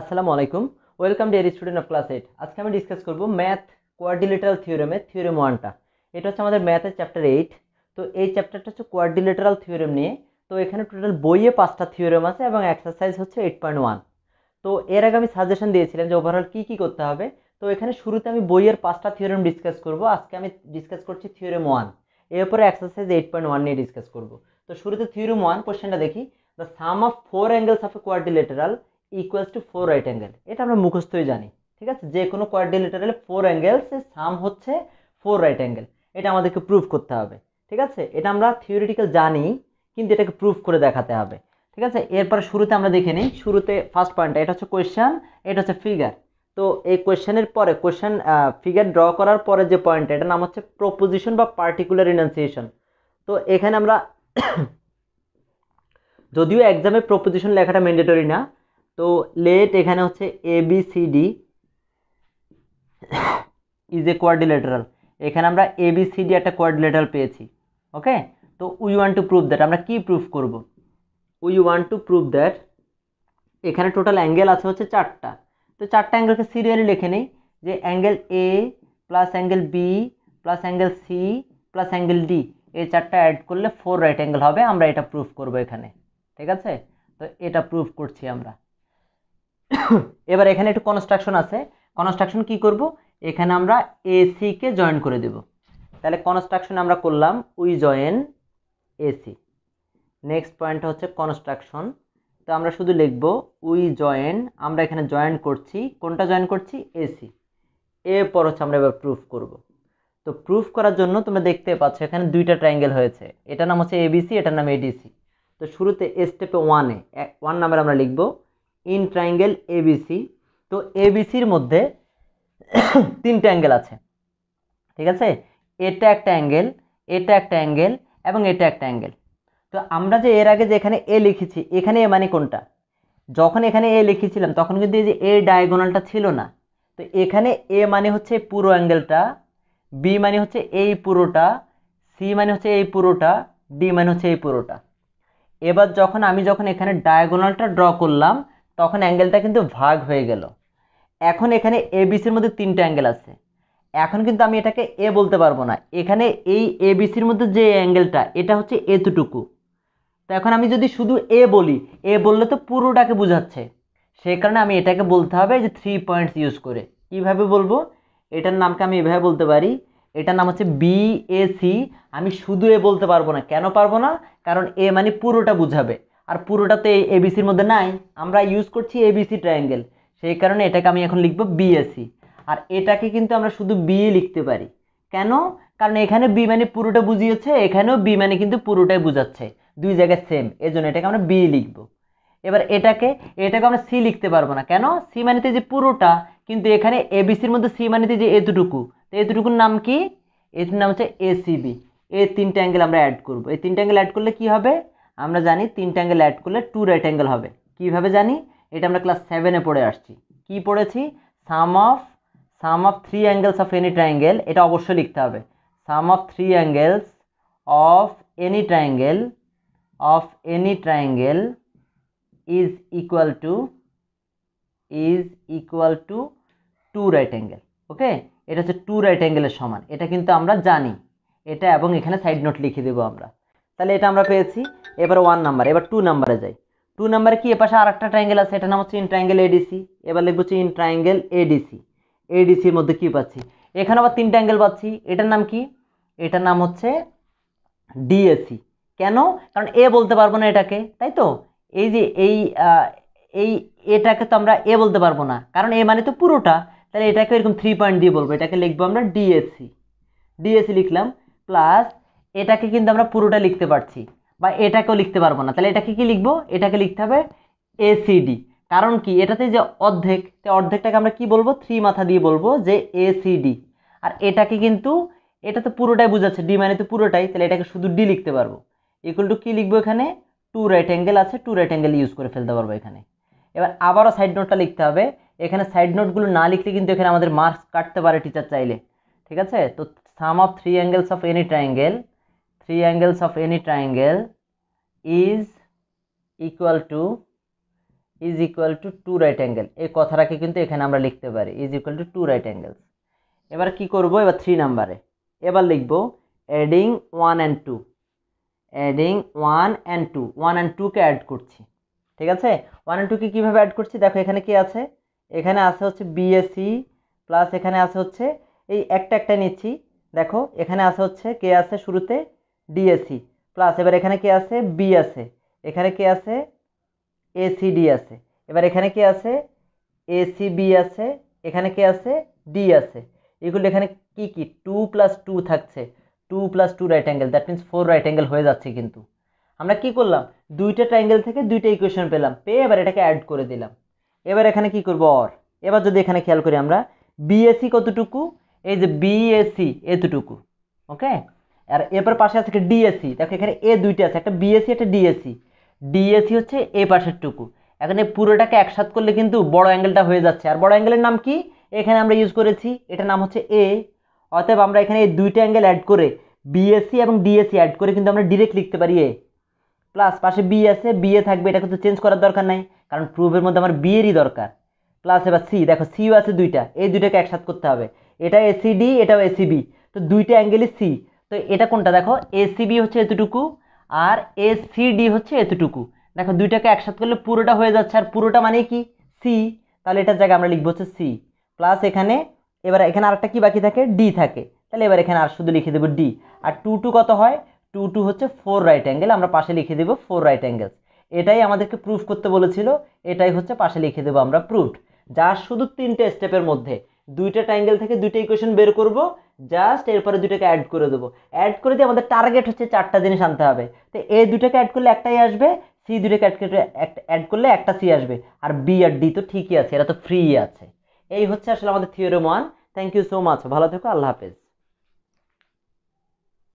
আসসালামু আলাইকুম welcome dear student of class eight আজকে আমি ডিসকাস করবো ম্যাথ কোয়ার্ডিলেটারাল থিওরেমের থিওরেম ওয়ানটা এটা হচ্ছে আমাদের ম্যাথের চ্যাপ্টার এইট তো এই চ্যাপ্টারটা হচ্ছে কোয়ার্ডিলেটারাল থিওরেম নিয়ে তো এখানে টোটাল বইয়ে পাঁচটা থিওরেম আছে এবং এক্সারসাইজ হচ্ছে এইট পয়েন্ট ওয়ান তো এর আগে আমি সাজেশন দিয়েছিলাম যে ওভারঅল কী কী করতে হবে তো এখানে শুরুতে আমি বইয়ের পাঁচটা থিওরেম ডিসকাস করবো আজকে আমি ডিসকাস করছি থিওরেম ওয়ান এরপরে এক্সারসাইজ এইট পয়েন্ট ওয়ান নিয়ে ডিসকাস করবো তো শুরুতে থিওরেম ওয়ান কোশ্চেনটা দেখি the sum of four angles of a quadrilateral equals to four right angle এটা আমরা মুখস্থই জানি ঠিক আছে যে কোনো কোয়ার্ডিলেটারের ফোর অ্যাঙ্গেলসের সাম হচ্ছে ফোর রাইট অ্যাঙ্গেল এটা আমাদেরকে প্রুভ করতে হবে ঠিক আছে এটা আমরা থিওরিটিক্যাল জানি কিন্তু এটাকে প্রুভ করে দেখাতে হবে ঠিক আছে এরপরে শুরুতে আমরা দেখে নিই শুরুতে ফার্স্ট পয়েন্টটা এটা হচ্ছে কোয়েশ্চান এটা হচ্ছে ফিগার তো এই কোয়েশ্চেনের পরে কোয়েশ্চেন ফিগার ড্র করার পরে যে পয়েন্টটা এটা নাম হচ্ছে প্রপোজিশন বা পার্টিকুলার ইনান্সিয়েশন তো এখানে আমরা যদিও এক্সামে প্রপোজিশন লেখাটা ম্যান্ডেটরি না তো লেট এখানে হচ্ছে A B C D is a quadrilateral এখানে আমরা এ বি সি ডি একটা কোয়ার্ডিলেটারাল পেয়েছি ওকে তো we want to prove that আমরা কি প্রুফ করব we want to prove that এখানে টোটাল অ্যাঙ্গেল আছে হচ্ছে চারটা তো চারটা অ্যাঙ্গেলকে সিরিয়ালি লিখে নেই যে angle A plus angle B plus angle C plus angle D এই চারটা অ্যাড করলে ফোর রাইট অ্যাঙ্গেল হবে আমরা এটা প্রুভ করব এখানে ঠিক আছে তো এটা প্রুভ করছি আমরা এবার এখানে একটু কনস্ট্রাকশন আছে কনস্ট্রাকশন কি করব এখানে আমরা এসি কে জয়েন করে দেব তাহলে কনস্ট্রাকশন আমরা করলাম we join AC next point হচ্ছে কনস্ট্রাকশন তো আমরা শুধু লিখব উই জয়েন আমরা এখানে জয়েন করছি কোনটা জয়েন করছি এসি এরপর হচ্ছে আমরা এবার প্রুফ করব তো প্রুফ করার জন্য তোমরা দেখতে পাচ্ছ এখানে দুইটা ট্রায়াঙ্গেল হয়েছে এটা নাম হচ্ছে এবিসি এটার নাম এডিসি তো শুরুতে স্টেপে ওয়ানে ওয়ান নাম্বার আমরা লিখব ইন ট্রায়াঙ্গেল এবিসি তো এবিসির মধ্যে তিনটা অ্যাঙ্গেল আছে ঠিক আছে এটা একটা অ্যাঙ্গেল এটা একটা অ্যাঙ্গেল এবং এটা একটা অ্যাঙ্গেল তো আমরা যে এর আগে যে এখানে এ লিখেছি এখানে এ মানে কোনটা যখন এখানে এ লিখেছিলাম তখন কিন্তু এই যে এ ডায়াগোনালটা ছিল না তো এখানে এ মানে হচ্ছে পুরো অ্যাঙ্গেলটা বি মানে হচ্ছে এই পুরোটা সি মানে হচ্ছে এই পুরোটা ডি মানে হচ্ছে এই পুরোটা এবার যখন আমি যখন এখানে ডায়াগোনালটা ড্র করলাম তখন অ্যাঙ্গেলটা কিন্তু ভাগ হয়ে গেল এখন এখানে এ বিসির মধ্যে তিনটে অ্যাঙ্গেল আছে এখন কিন্তু আমি এটাকে এ বলতে পারবো না এখানে এই এ বিসির মধ্যে যে অ্যাঙ্গেলটা এটা হচ্ছে এতটুকু তো এখন আমি যদি শুধু এ বলি এ বললে তো পুরোটাকে বোঝাচ্ছে সেই কারণে আমি এটাকে বলতে হবে যে থ্রি পয়েন্টস ইউজ করে কীভাবে বলবো এটার নামকে আমি এভাবে বলতে পারি এটার নাম হচ্ছে বি এ সি আমি শুধু এ বলতে পারবো না কেন পারবো না কারণ এ মানে পুরোটা বুঝাবে আর পুরোটা তো এবিসির মধ্যে নাই আমরা ইউজ করছি এবিসি ট্রায়াঙ্গেল সেই কারণে এটাকে আমি এখন লিখব বিএসি আর এটাকে কিন্তু আমরা শুধু বি লিখতে পারি কেন কারণ এখানে বি মানে পুরোটা বুঝিয়েছে এখানেও বি মানে কিন্তু পুরোটাই বুঝাচ্ছে দুই জায়গায় সেম এজন্য এটাকে আমরা বি লিখব এবার এটাকে এটাকে আমরা সি লিখতে পারবো না কেন সি মানিতে যে পুরোটা কিন্তু এখানে এবিসির মধ্যে সি মানিতে যে এতটুকু তো এতটুকুর নাম কি এটির নাম হচ্ছে এসিবি এই তিনটা অ্যাঙ্গেল আমরা অ্যাড করবো এই তিনটা অ্যাঙ্গেল অ্যাড করলে কি হবে আমরা জানি তিনটা অ্যাঙ্গেল অ্যাড করলে টু রাইট অ্যাঙ্গেল হবে কিভাবে জানি এটা আমরা ক্লাস সেভেনে পড়ে আসছি কি পড়েছি sum of sum of three angles of any triangle এটা অবশ্যই লিখতে হবে sum of three angles of any triangle of any triangle is equal to is equal to two right angle okay এটা হচ্ছে টু রাইট অ্যাঙ্গেলের সমান এটা কিন্তু আমরা জানি এটা এবং এখানে সাইড নোট লিখে দেবো আমরা তাহলে এটা আমরা পেয়েছি এবার ওয়ান নাম্বার এবার টু নাম্বারে যাই টু নাম্বারে কি এপাশে আর একটা ট্রাইঙ্গেল আছে এটার নাম হচ্ছে ইন এডিসি এবার লিখবো হচ্ছে ইন এডিসি এডিসির মধ্যে কি পাচ্ছি এখানে আবার তিনটা অ্যাঙ্গেল পাচ্ছি এটার নাম কি এটার নাম হচ্ছে ডিএসি কেন কারণ এ বলতে পারবো না এটাকে তাই তো এই যে এই এই এটাকে তো আমরা এ বলতে পারবো না কারণ এ মানে তো পুরোটা তাহলে এটাকে এরকম থ্রি পয়েন্ট দিয়ে বলবো এটাকে লিখবো আমরা ডিএসি ডিএসি লিখলাম প্লাস এটাকে কিন্তু আমরা পুরোটা লিখতে পারছি বা এটাকেও লিখতে পারবো না তাহলে এটাকে কি লিখবো এটাকে লিখতে হবে এসিডি কারণ কি এটাতে যে অর্ধেক অর্ধেকটাকে আমরা কি বলবো থ্রি মাথা দিয়ে বলবো যে এসিডি আর এটাকে কিন্তু এটা তো পুরোটাই বোঝাচ্ছে ডি মানে তো পুরোটাই তাহলে এটাকে শুধু ডি লিখতে পারবো ইকুয়াল টু কি লিখবো এখানে টু রাইট অ্যাঙ্গেল আছে টু রাইট অ্যাঙ্গেল ইউজ করে ফেলতে পারবো এখানে এবার আবারও সাইড নোটটা লিখতে হবে এখানে সাইড নোটগুলো না লিখলে কিন্তু এখানে আমাদের মার্কস কাটতে পারে টিচার চাইলে ঠিক আছে তো sum of three angles of any triangle three angles of any triangle is equal to is equal to two right angle এই কথাটাকে কিন্তু এখানে আমরা লিখতে পারি is equal to two right angles এবার কি করব এবার থ্রি নাম্বারে এবার লিখব adding one and two adding one and two one and টুকে অ্যাড করছি ঠিক আছে ওয়ান অ্যান্ড টুকে কীভাবে অ্যাড করছি দেখো এখানে কি আছে এখানে আছে হচ্ছে বিএসি প্লাস এখানে আছে হচ্ছে এই একটা একটা নিচ্ছি দেখো এখানে আছে হচ্ছে কে আছে শুরুতে ডিএসি প্লাস এবার এখানে কে আছে বি আছে এখানে কে আছে এসিডি আছে এবার এখানে কে আছে এসিবি আছে এখানে কে আছে ডি আছে এগুলো এখানে কি কি টু প্লাস টু থাকছে two plus two right angle that means four right angle হয়ে যাচ্ছে কিন্তু আমরা কি করলাম দুইটা ট্রাইঙ্গেল থেকে দুইটা ইকুয়েশন পেলাম পেয়ে এবার এটাকে অ্যাড করে দিলাম এবার এখানে কি করব অর এবার যদি এখানে খেয়াল করি আমরা বিএসি কতটুকু এই যে বিএসি এতটুকু ওকে আর এরপর পাশে আছে ডিএসি দেখো এখানে এ দুইটা আছে একটা বিএসি একটা ডিএসি ডিএসি হচ্ছে এ পাশের টুকু এখন এই পুরোটাকে একসাথ করলে কিন্তু বড় অ্যাঙ্গেলটা হয়ে যাচ্ছে আর বড় অ্যাঙ্গেলের নাম কি এখানে আমরা ইউজ করেছি এটার নাম হচ্ছে এ অতএব আমরা এখানে এই দুইটা অ্যাঙ্গেল অ্যাড করে বিএসসি এবং ডিএসসি অ্যাড করে কিন্তু আমরা ডিরেক্ট লিখতে পারি এ প্লাস পাশে বি আছে বিএ থাকবে এটা কিন্তু চেঞ্জ করার দরকার নাই কারণ প্রুফের মধ্যে আমার বিয়েরই দরকার প্লাস এবার সি দেখো সিও আছে দুইটা এই দুইটাকে একসাথ করতে হবে এটা এসিডি এটাও এসিবি তো দুইটা অ্যাঙ্গেলই সি তো এটা কোনটা দেখো এসিবি হচ্ছে এতটুকু আর এসিডি হচ্ছে এতটুকু দেখো দুইটাকে একসাথে করলে পুরোটা হয়ে যাচ্ছে আর পুরোটা মানে কি সি তাহলে এটার জায়গায় আমরা লিখবো হচ্ছে সি প্লাস এখানে এবার এখানে আরেকটা কি বাকি থাকে ডি থাকে তাহলে এবার এখানে আর শুধু লিখে দেবো ডি আর টু টু কত হয় টু টু হচ্ছে ফোর রাইট অ্যাঙ্গেল আমরা পাশে লিখে দেবো ফোর রাইট অ্যাঙ্গেল এটাই আমাদেরকে প্রুফ করতে বলেছিল এটাই হচ্ছে পাশে লিখে দেবো আমরা প্রুফ যা শুধু তিনটে স্টেপের মধ্যে দুইটা ট্রায়াঙ্গেল থেকে দুইটা ইকুয়েশন বের করব জাস্ট এরপরে দুইটাকে অ্যাড করে দেবো অ্যাড করে দিয়ে আমাদের টার্গেট হচ্ছে চারটা জিনিস আনতে হবে তো এ দুইটাকে অ্যাড করলে একটাই আসবে সি দুইটাকে অ্যাড করে অ্যাড করলে একটা সি আসবে আর বি আর ডি তো ঠিকই আছে এরা তো ফ্রি আছে এই হচ্ছে আসলে আমাদের theory one thank you so much ভালো থেকো আল্লাহ হাফেজ